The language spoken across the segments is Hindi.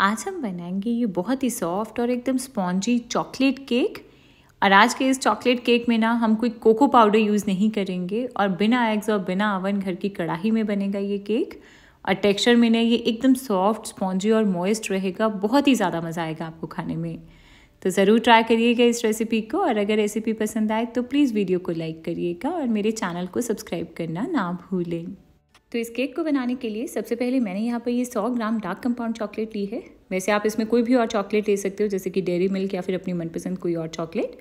आज हम बनाएंगे ये बहुत ही सॉफ्ट और एकदम स्पॉन्जी चॉकलेट केक और आज के इस चॉकलेट केक में ना हम कोई कोको पाउडर यूज़ नहीं करेंगे और बिना एग्स और बिना अवन घर की कढ़ाई में बनेगा ये केक और टेक्सचर में ना ये एकदम सॉफ्ट स्पॉन्जी और मॉइस्ट रहेगा बहुत ही ज़्यादा मज़ा आएगा आपको खाने में तो ज़रूर ट्राई करिएगा इस रेसिपी को और अगर रेसिपी पसंद आए तो प्लीज़ वीडियो को लाइक करिएगा और मेरे चैनल को सब्सक्राइब करना ना भूलें तो इस केक को बनाने के लिए सबसे पहले मैंने यहाँ पर ये सौ ग्राम डार्क कंपाउंड चॉकलेट ली है वैसे आप इसमें कोई भी और चॉकलेट ले सकते हो जैसे कि डेयरी मिल्क या फिर अपनी मनपसंद कोई और चॉकलेट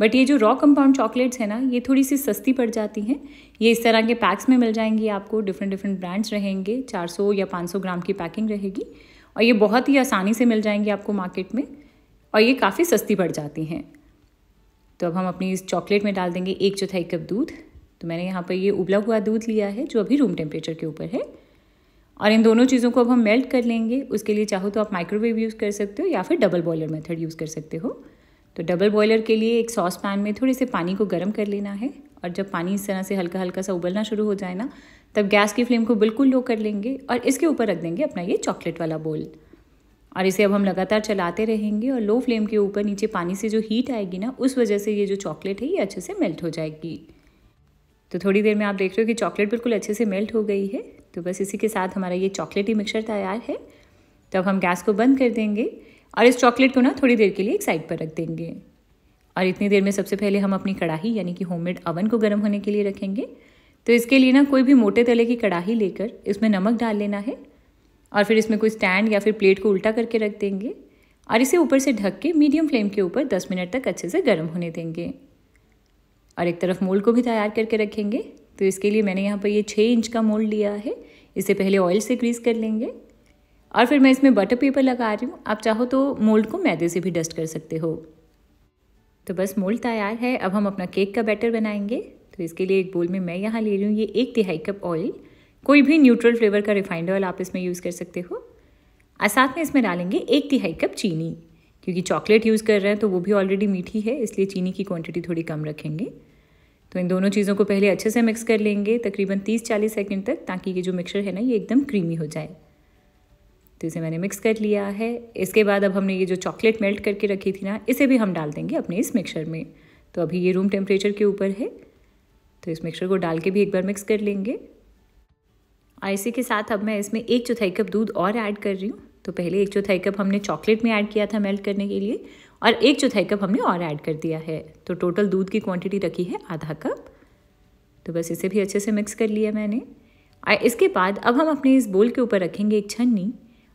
बट ये जो रॉ कंपाउंड चॉकलेट्स हैं ना ये थोड़ी सी सस्ती पड़ जाती हैं ये इस तरह के पैक्स में मिल जाएंगी आपको डिफरेंट डिफरेंट ब्रांड्स रहेंगे 400 या 500 ग्राम की पैकिंग रहेगी और ये बहुत ही आसानी से मिल जाएंगी आपको मार्केट में और ये काफ़ी सस्ती पड़ जाती हैं तो अब हम अपनी इस चॉकलेट में डाल देंगे एक चौथाई कप दूध तो मैंने यहाँ पर ये उबला हुआ दूध लिया है जो अभी रूम टेम्परेचर के ऊपर है और इन दोनों चीज़ों को अब हम मेल्ट कर लेंगे उसके लिए चाहो तो आप माइक्रोवेव यूज़ कर सकते हो या फिर डबल बॉयलर मेथड यूज़ कर सकते हो तो डबल बॉयलर के लिए एक सॉस पैन में थोड़े से पानी को गर्म कर लेना है और जब पानी इस तरह से हल्का हल्का सा उबलना शुरू हो जाए ना तब गैस की फ्लेम को बिल्कुल लो कर लेंगे और इसके ऊपर रख देंगे अपना ये चॉकलेट वाला बोल और इसे अब हम लगातार चलाते रहेंगे और लो फ्लेम के ऊपर नीचे पानी से जो हीट आएगी ना उस वजह से ये जो चॉकलेट है ये अच्छे से मेल्ट हो जाएगी तो थोड़ी देर में आप देख रहे हो कि चॉकलेट बिल्कुल अच्छे से मेल्ट हो गई है तो बस इसी के साथ हमारा ये चॉकलेटी मिक्सर तैयार है तो अब हम गैस को बंद कर देंगे और इस चॉकलेट को ना थोड़ी देर के लिए एक साइड पर रख देंगे और इतनी देर में सबसे पहले हम अपनी कढ़ाई यानी कि होममेड अवन को गर्म होने के लिए रखेंगे तो इसके लिए ना कोई भी मोटे तले की कढ़ाई लेकर इसमें नमक डाल लेना है और फिर इसमें कोई स्टैंड या फिर प्लेट को उल्टा करके रख देंगे और इसे ऊपर से ढक के मीडियम फ्लेम के ऊपर 10 मिनट तक अच्छे से गर्म होने देंगे और एक तरफ मोल्ड को भी तैयार करके रखेंगे तो इसके लिए मैंने यहाँ पर ये छः इंच का मोल्ड लिया है इसे पहले ऑयल से ग्रीस कर लेंगे और फिर मैं इसमें बटर पेपर लगा रही हूँ आप चाहो तो मोल्ड को मैदे से भी डस्ट कर सकते हो तो बस मोल्ड तैयार है अब हम अपना केक का बैटर बनाएंगे तो इसके लिए एक बोल में मैं यहाँ ले रही हूँ ये एक तिहाई कप ऑयल कोई भी न्यूट्रल फ्लेवर का रिफाइंड ऑयल आप इसमें यूज़ कर सकते हो और साथ में इसमें डालेंगे एक तिहाई कप चीनी क्योंकि चॉकलेट यूज़ कर रहे हैं तो वो भी ऑलरेडी मीठी है इसलिए चीनी की क्वांटिटी थोड़ी कम रखेंगे तो इन दोनों चीज़ों को पहले अच्छे से मिक्स कर लेंगे तकरीबन 30-40 सेकंड तक ताकि ये जो मिक्सचर है ना ये एकदम क्रीमी हो जाए तो इसे मैंने मिक्स कर लिया है इसके बाद अब हमने ये जो चॉकलेट मेल्ट करके रखी थी ना इसे भी हम डाल देंगे अपने इस मिक्सर में तो अभी ये रूम टेम्परेचर के ऊपर है तो इस मिक्सर को डाल के भी एक बार मिक्स कर लेंगे और इसी के साथ अब मैं इसमें एक चौथाई कप दूध और ऐड कर रही हूँ तो पहले एक चौथाई कप हमने चॉकलेट में ऐड किया था मेल्ट करने के लिए और एक चौथाई कप हमने और ऐड कर दिया है तो टोटल दूध की क्वांटिटी रखी है आधा कप तो बस इसे भी अच्छे से मिक्स कर लिया मैंने और इसके बाद अब हम अपने इस बोल के ऊपर रखेंगे एक छन्नी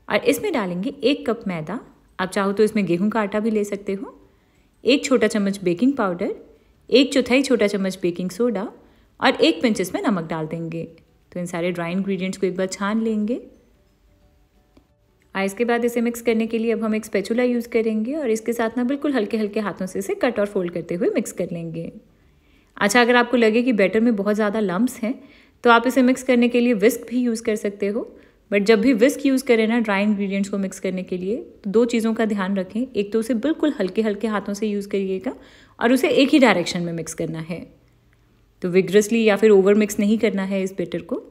और इसमें डालेंगे एक कप मैदा आप चाहो तो इसमें गेहूं का आटा भी ले सकते हो एक छोटा चम्मच बेकिंग पाउडर एक चौथाई छोटा चम्मच बेकिंग सोडा और एक पिंच इसमें नमक डाल देंगे तो इन सारे ड्राई इन्ग्रीडियंट्स को एक बार छान लेंगे हाँ इसके बाद इसे मिक्स करने के लिए अब हम एक स्पेचुला यूज़ करेंगे और इसके साथ ना बिल्कुल हल्के हल्के हाथों से इसे कट और फोल्ड करते हुए मिक्स कर लेंगे अच्छा अगर आपको लगे कि बैटर में बहुत ज़्यादा लम्ब्स हैं तो आप इसे मिक्स करने के लिए विस्क भी यूज़ कर सकते हो बट जब भी विस्क यूज़ करें ना ड्राई इंग्रेडिएंट्स को मिक्स करने के लिए तो दो चीज़ों का ध्यान रखें एक तो उसे बिल्कुल हल्के हल्के हाथों से यूज़ करिएगा और उसे एक ही डायरेक्शन में मिक्स करना है तो विग्रसली या फिर ओवर मिक्स नहीं करना है इस बेटर को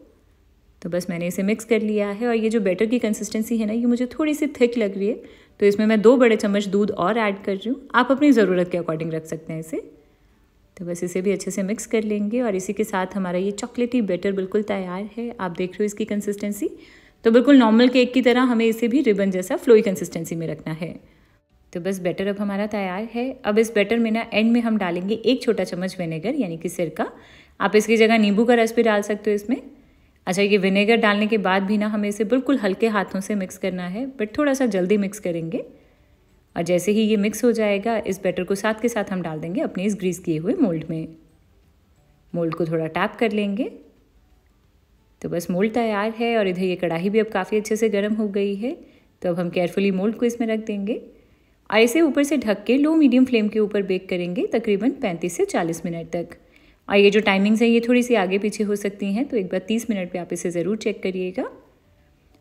तो बस मैंने इसे मिक्स कर लिया है और ये जो बैटर की कंसिस्टेंसी है ना ये मुझे थोड़ी सी थिक लग रही है तो इसमें मैं दो बड़े चम्मच दूध और ऐड कर रही हूँ आप अपनी ज़रूरत के अकॉर्डिंग रख सकते हैं इसे तो बस इसे भी अच्छे से मिक्स कर लेंगे और इसी के साथ हमारा ये चॉकलेटी बैटर बिल्कुल तैयार है आप देख रहे हो इसकी कंसिस्टेंसी तो बिल्कुल नॉर्मल केक की तरह हमें इसे भी रिबन जैसा फ्लोई कंसिस्टेंसी में रखना है तो बस बैटर अब हमारा तैयार है अब इस बैटर में ना एंड में हम डालेंगे एक छोटा चम्मच विनेगर यानी कि सिरका आप इसकी जगह नींबू का रस भी डाल सकते हो इसमें अच्छा ये विनेगर डालने के बाद भी ना हमें इसे बिल्कुल हल्के हाथों से मिक्स करना है बट थोड़ा सा जल्दी मिक्स करेंगे और जैसे ही ये मिक्स हो जाएगा इस बैटर को साथ के साथ हम डाल देंगे अपने इस ग्रीस किए हुए मोल्ड में मोल्ड को थोड़ा टैप कर लेंगे तो बस मोल्ड तैयार है और इधर ये कढ़ाई भी अब काफ़ी अच्छे से गर्म हो गई है तो अब हम केयरफुली मोल्ड को इसमें रख देंगे और इसे ऊपर से ढक के लो मीडियम फ्लेम के ऊपर बेक करेंगे तकरीबन 35 से 40 मिनट तक और ये जो टाइमिंग्स हैं ये थोड़ी सी आगे पीछे हो सकती हैं तो एक बार तीस मिनट पर आप इसे ज़रूर चेक करिएगा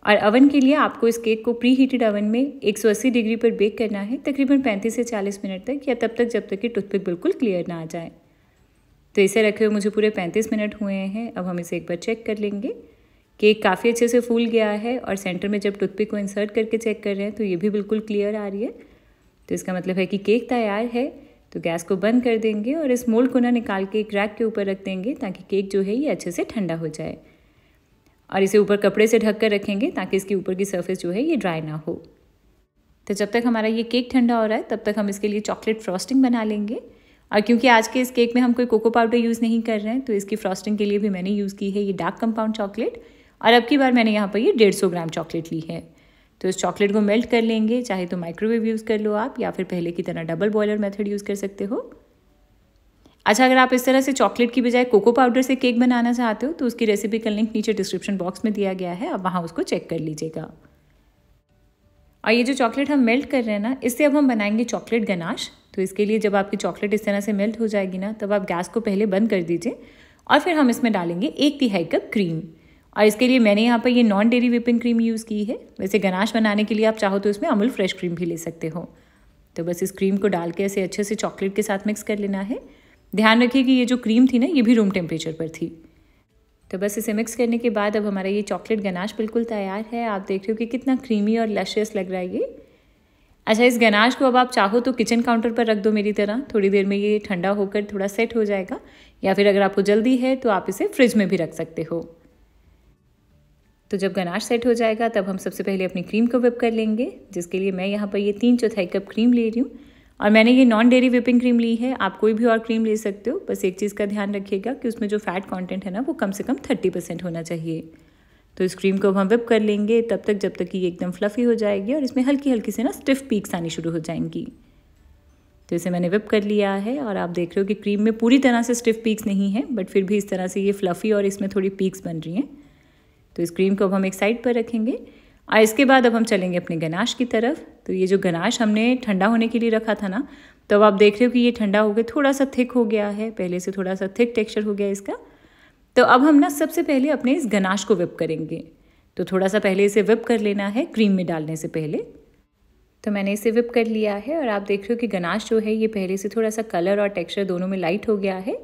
और अवन के लिए आपको इस केक को प्री हीटेड ओवन में 180 डिग्री पर बेक करना है तकरीबन 35 से 40 मिनट तक या तब तक जब तक कि टूथपिक बिल्कुल क्लियर ना आ जाए तो इसे रखे हुए मुझे पूरे 35 मिनट हुए हैं अब हम इसे एक बार चेक कर लेंगे केक काफ़ी अच्छे से फूल गया है और सेंटर में जब टूथपिक को इंसर्ट करके चेक कर रहे हैं तो ये भी बिल्कुल क्लियर आ रही है तो इसका मतलब है कि केक तैयार है तो गैस को बंद कर देंगे और इस मोल्ड को ना निकाल के एक रैक के ऊपर रख देंगे ताकि केक जो है ये अच्छे से ठंडा हो जाए और इसे ऊपर कपड़े से ढक कर रखेंगे ताकि इसके ऊपर की सरफेस जो है ये ड्राई ना हो तो जब तक हमारा ये केक ठंडा हो रहा है तब तक हम इसके लिए चॉकलेट फ्रॉस्टिंग बना लेंगे और क्योंकि आज के इस केक में हम कोई कोको पाउडर यूज़ नहीं कर रहे हैं तो इसकी फ्रॉस्टिंग के लिए भी मैंने यूज़ की है ये डार्क कंपाउंड चॉकलेट और अब की बार मैंने यहाँ पर ये डेढ़ सौ ग्राम चॉकलेट ली है तो इस चॉकलेट को मेल्ट कर लेंगे चाहे तो माइक्रोवेव यूज़ कर लो आप या फिर पहले की तरह डबल बॉयलर मेथड यूज़ कर सकते हो अच्छा अगर आप इस तरह से चॉकलेट की बजाय कोको पाउडर से केक बनाना चाहते हो तो उसकी रेसिपी का लिंक नीचे डिस्क्रिप्शन बॉक्स में दिया गया है आप वहाँ उसको चेक कर लीजिएगा और ये जो चॉकलेट हम मेल्ट कर रहे हैं ना इससे अब हम बनाएंगे चॉकलेट गनाश तो इसके लिए जब आपकी चॉकलेट इस तरह से मेल्ट हो जाएगी ना तब आप गैस को पहले बंद कर दीजिए और फिर हम इसमें डालेंगे एक तिहाई कप क्रीम और इसके लिए मैंने यहाँ पर ये non dairy whipping cream use की है वैसे गनाश बनाने के लिए आप चाहो तो इसमें अमूल फ्रेश क्रीम भी ले सकते हो तो बस इस क्रीम को डाल के ऐसे अच्छे से चॉकलेट के साथ मिक्स कर लेना है ध्यान रखिए कि ये जो क्रीम थी ना ये भी रूम टेम्परेचर पर थी तो बस इसे मिक्स करने के बाद अब हमारा ये चॉकलेट गनाश बिल्कुल तैयार है आप देख रहे हो कि कितना क्रीमी और लशियस लग रहा है ये अच्छा इस गनाश को अब आप चाहो तो किचन काउंटर पर रख दो मेरी तरह थोड़ी देर में ये ठंडा होकर थोड़ा सेट हो जाएगा या फिर अगर आपको जल्दी है तो आप इसे फ्रिज में भी रख सकते हो तो जब गनाश सेट हो जाएगा तब हम सबसे पहले अपनी क्रीम को विप कर लेंगे जिसके लिए मैं यहाँ पर ये तीन चौथाई कप क्रीम ले रही हूँ और मैंने ये नॉन डेयरी विपिंग क्रीम ली है आप कोई भी और क्रीम ले सकते हो बस एक चीज़ का ध्यान रखिएगा कि उसमें जो फैट कॉन्टेंट है ना वो कम से कम थर्टी परसेंट होना चाहिए तो इस क्रीम को हम विप कर लेंगे तब तक जब तक कि ये एकदम फ्लफ़ी हो जाएगी और इसमें हल्की हल्की से ना स्टिफ पीक्स आनी शुरू हो जाएंगी तो इसे मैंने विप कर लिया है और आप देख रहे हो कि क्रीम में पूरी तरह से स्टिफ पीक्स नहीं है बट फिर भी इस तरह से ये फ्लफ़ी और इसमें थोड़ी पीक्स बन रही हैं तो इस क्रीम को अब हम एक साइड पर रखेंगे और इसके बाद अब हम चलेंगे अपने गनाश की तरफ तो ये जो गनाश हमने ठंडा होने के लिए रखा था ना तो अब आप देख रहे हो कि ये ठंडा हो गया थोड़ा सा थिक हो गया है पहले से थोड़ा सा थिक टेक्सचर हो गया इसका तो अब हम ना सबसे पहले अपने इस गनाश को विप करेंगे तो थोड़ा सा पहले इसे विप कर लेना है क्रीम में डालने से पहले तो मैंने इसे विप कर लिया है और आप देख रहे हो कि गनाश जो है ये पहले से थोड़ा सा कलर और टेक्सचर दोनों में लाइट हो गया है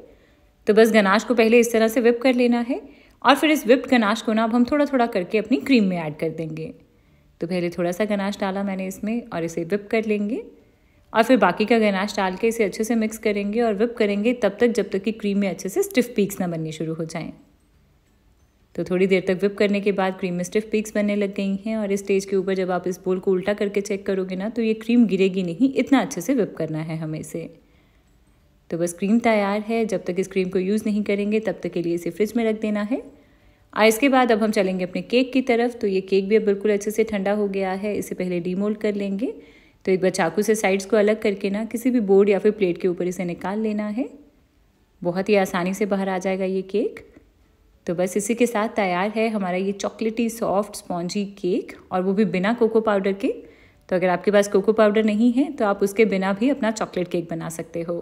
तो बस गनाश को पहले इस तरह से विप कर लेना है और फिर इस विप्ड गनाश को ना अब हम थोड़ा थोड़ा करके अपनी क्रीम में ऐड कर देंगे तो पहले थोड़ा सा गनाश डाला मैंने इसमें और इसे विप कर लेंगे और फिर बाकी का गनाश डाल के इसे अच्छे से मिक्स करेंगे और विप करेंगे तब तक जब तक कि क्रीम में अच्छे से स्टिफ पीक्स ना बननी शुरू हो जाएं तो थोड़ी देर तक विप करने के बाद क्रीम में स्टिफ पीक्स बनने लग गई हैं और इस स्टेज के ऊपर जब आप इस बोल को उल्टा करके चेक करोगे ना तो ये क्रीम गिरेगी नहीं इतना अच्छे से विप करना है हमें इसे तो बस क्रीम तैयार है जब तक इस क्रीम को यूज़ नहीं करेंगे तब तक के लिए इसे फ्रिज में रख देना है और इसके बाद अब हम चलेंगे अपने केक की तरफ तो ये केक भी अब बिल्कुल अच्छे से ठंडा हो गया है इसे पहले डीमोल्ड कर लेंगे तो एक बार चाकू से साइड्स को अलग करके ना किसी भी बोर्ड या फिर प्लेट के ऊपर इसे निकाल लेना है बहुत ही आसानी से बाहर आ जाएगा ये केक तो बस इसी के साथ तैयार है हमारा ये चॉकलेटी सॉफ्ट स्पॉन्जी केक और वो भी बिना कोको पाउडर के तो अगर आपके पास कोको पाउडर नहीं है तो आप उसके बिना भी अपना चॉकलेट केक बना सकते हो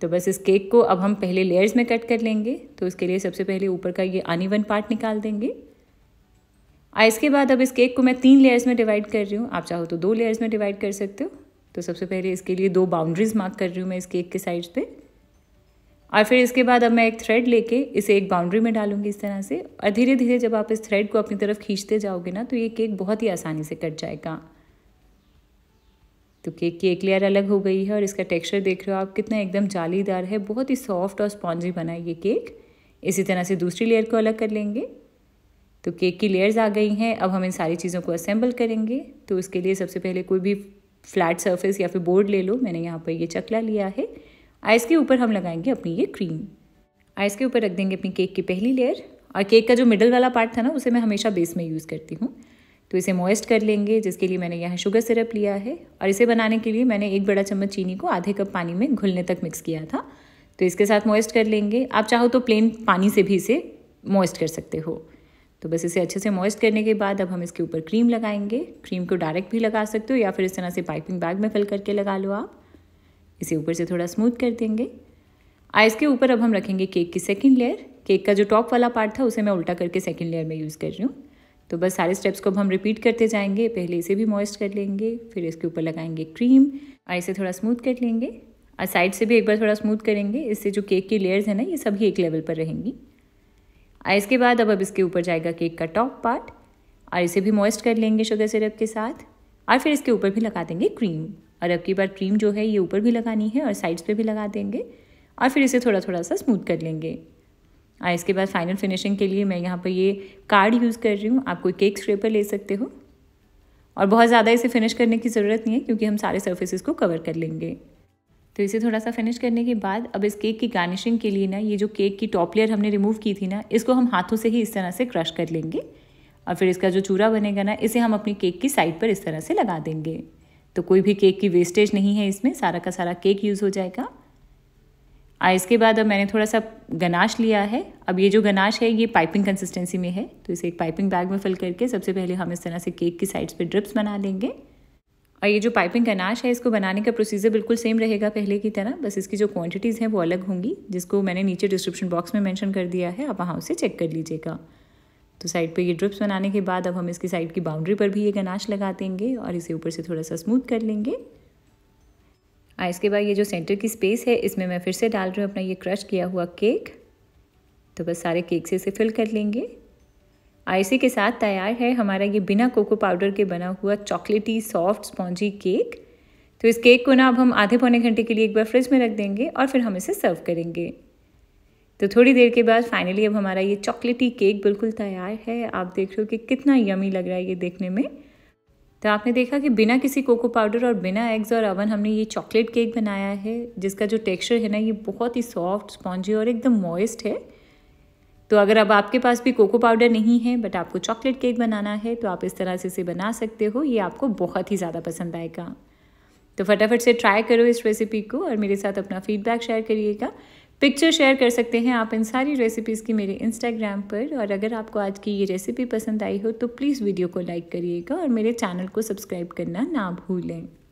तो बस इस केक को अब हम पहले लेयर्स में कट कर लेंगे तो इसके लिए सबसे पहले ऊपर का ये वन पार्ट निकाल देंगे और इसके बाद अब इस केक को मैं तीन लेयर्स में डिवाइड कर रही हूँ आप चाहो तो दो लेयर्स में डिवाइड कर सकते हो तो सबसे पहले इसके लिए दो बाउंड्रीज मार्क कर रही हूँ मैं इस केक के साइड्स पे और फिर इसके बाद अब मैं एक थ्रेड लेके इसे एक बाउंड्री में डालूंगी इस तरह से और धीरे धीरे जब आप इस थ्रेड को अपनी तरफ खींचते जाओगे ना तो ये केक बहुत ही आसानी से कट जाएगा तो केक की एक लेयर अलग हो गई है और इसका टेक्सचर देख रहे हो आप कितना एकदम जालीदार है बहुत ही सॉफ्ट और स्पॉन्जी बना ये केक इसी तरह से दूसरी लेयर को अलग कर लेंगे तो केक की लेयर्स आ गई हैं अब हम इन सारी चीज़ों को असेंबल करेंगे तो उसके लिए सबसे पहले कोई भी फ्लैट सर्फेस या फिर बोर्ड ले लो मैंने यहाँ पर ये चकला लिया है आइस के ऊपर हम लगाएंगे अपनी ये क्रीम आइस के ऊपर रख देंगे अपनी केक की पहली लेयर और केक का जो मिडल वाला पार्ट था ना उसे मैं हमेशा बेस में यूज़ करती हूँ तो इसे मोइस्ट कर लेंगे जिसके लिए मैंने यहाँ शुगर सिरप लिया है और इसे बनाने के लिए मैंने एक बड़ा चम्मच चीनी को आधे कप पानी में घुलने तक मिक्स किया था तो इसके साथ मोइस्ट कर लेंगे आप चाहो तो प्लेन पानी से भी इसे मोइस्ट कर सकते हो तो बस इसे अच्छे से मोइस्ट करने के बाद अब हम इसके ऊपर क्रीम लगाएंगे क्रीम को डायरेक्ट भी लगा सकते हो या फिर इस तरह से पाइपिंग बैग में फिल करके लगा लो आप इसे ऊपर से थोड़ा स्मूथ कर देंगे आइस के ऊपर अब हम रखेंगे केक की सेकेंड लेयर केक का जो टॉप वाला पार्ट था उसे मैं उल्टा करके सेकेंड लेयर में यूज़ कर रही हूँ तो बस सारे स्टेप्स को अब हम रिपीट करते जाएंगे पहले इसे भी मॉइस्ट कर लेंगे फिर इसके ऊपर लगाएंगे क्रीम और इसे थोड़ा स्मूथ कर लेंगे और साइड से भी एक बार थोड़ा स्मूथ करेंगे इससे जो केक की लेयर्स हैं ना ये सभी एक लेवल पर रहेंगी और इसके बाद अब अब इसके ऊपर जाएगा केक का टॉप पार्ट और इसे भी मॉइस्ट कर लेंगे शुगर सिरप के साथ और फिर इसके ऊपर भी लगा देंगे क्रीम और अब की बार क्रीम जो है ये ऊपर भी लगानी है और साइड्स पर भी लगा देंगे और फिर इसे थोड़ा थोड़ा सा स्मूथ कर लेंगे इसके बाद फाइनल फिनिशिंग के लिए मैं यहाँ पर ये कार्ड यूज़ कर रही हूँ आप कोई केक स्क्रेपर ले सकते हो और बहुत ज़्यादा इसे फिनिश करने की ज़रूरत नहीं है क्योंकि हम सारे सर्फेसिस को कवर कर लेंगे तो इसे थोड़ा सा फिनिश करने के बाद अब इस केक की गार्निशिंग के लिए ना ये जो केक की टॉप लेयर हमने रिमूव की थी ना इसको हम हाथों से ही इस तरह से क्रश कर लेंगे और फिर इसका जो चूरा बनेगा ना इसे हम अपनी केक की साइड पर इस तरह से लगा देंगे तो कोई भी केक की वेस्टेज नहीं है इसमें सारा का सारा केक यूज़ हो जाएगा आ, इसके बाद अब मैंने थोड़ा सा गनाश लिया है अब ये जो गनाश है ये पाइपिंग कंसिस्टेंसी में है तो इसे एक पाइपिंग बैग में फिल करके सबसे पहले हम इस तरह से केक की साइड्स पे ड्रिप्स बना लेंगे और ये जो पाइपिंग गनाश है इसको बनाने का प्रोसीजर बिल्कुल सेम रहेगा पहले की तरह बस इसकी जो क्वांटिटीज़ हैं वो अलग होंगी जिसको मैंने नीचे डिस्क्रिप्शन बॉक्स में मैंशन कर दिया है आप वहाँ उसे चेक कर लीजिएगा तो साइड पर ये ड्रिप्स बनाने के बाद अब हम इसकी साइड की बाउंड्री पर भी ये गनाश लगा देंगे और इसे ऊपर से थोड़ा सा स्मूथ कर लेंगे और हाँ, इसके बाद ये जो सेंटर की स्पेस है इसमें मैं फिर से डाल रही हूँ अपना ये क्रश किया हुआ केक तो बस सारे केक से इसे फिल कर लेंगे आ इसी के साथ तैयार है हमारा ये बिना कोको पाउडर के बना हुआ चॉकलेटी सॉफ्ट स्पॉन्जी केक तो इस केक को ना अब हम आधे पौने घंटे के लिए एक बार फ्रिज में रख देंगे और फिर हम इसे सर्व करेंगे तो थोड़ी देर के बाद फाइनली अब हमारा ये चॉकलेटी केक बिल्कुल तैयार है आप देख रहे हो कि कितना यमी लग रहा है ये देखने में तो आपने देखा कि बिना किसी कोको पाउडर और बिना एग्स और अवन हमने ये चॉकलेट केक बनाया है जिसका जो टेक्सचर है ना ये बहुत ही सॉफ्ट स्पॉन्जी और एकदम मॉइस्ट है तो अगर अब आपके पास भी कोको पाउडर नहीं है बट आपको चॉकलेट केक बनाना है तो आप इस तरह से इसे बना सकते हो ये आपको बहुत ही ज़्यादा पसंद आएगा तो फटाफट से ट्राई करो इस रेसिपी को और मेरे साथ अपना फीडबैक शेयर करिएगा पिक्चर शेयर कर सकते हैं आप इन सारी रेसिपीज़ की मेरे इंस्टाग्राम पर और अगर आपको आज की ये रेसिपी पसंद आई हो तो प्लीज़ वीडियो को लाइक करिएगा और मेरे चैनल को सब्सक्राइब करना ना भूलें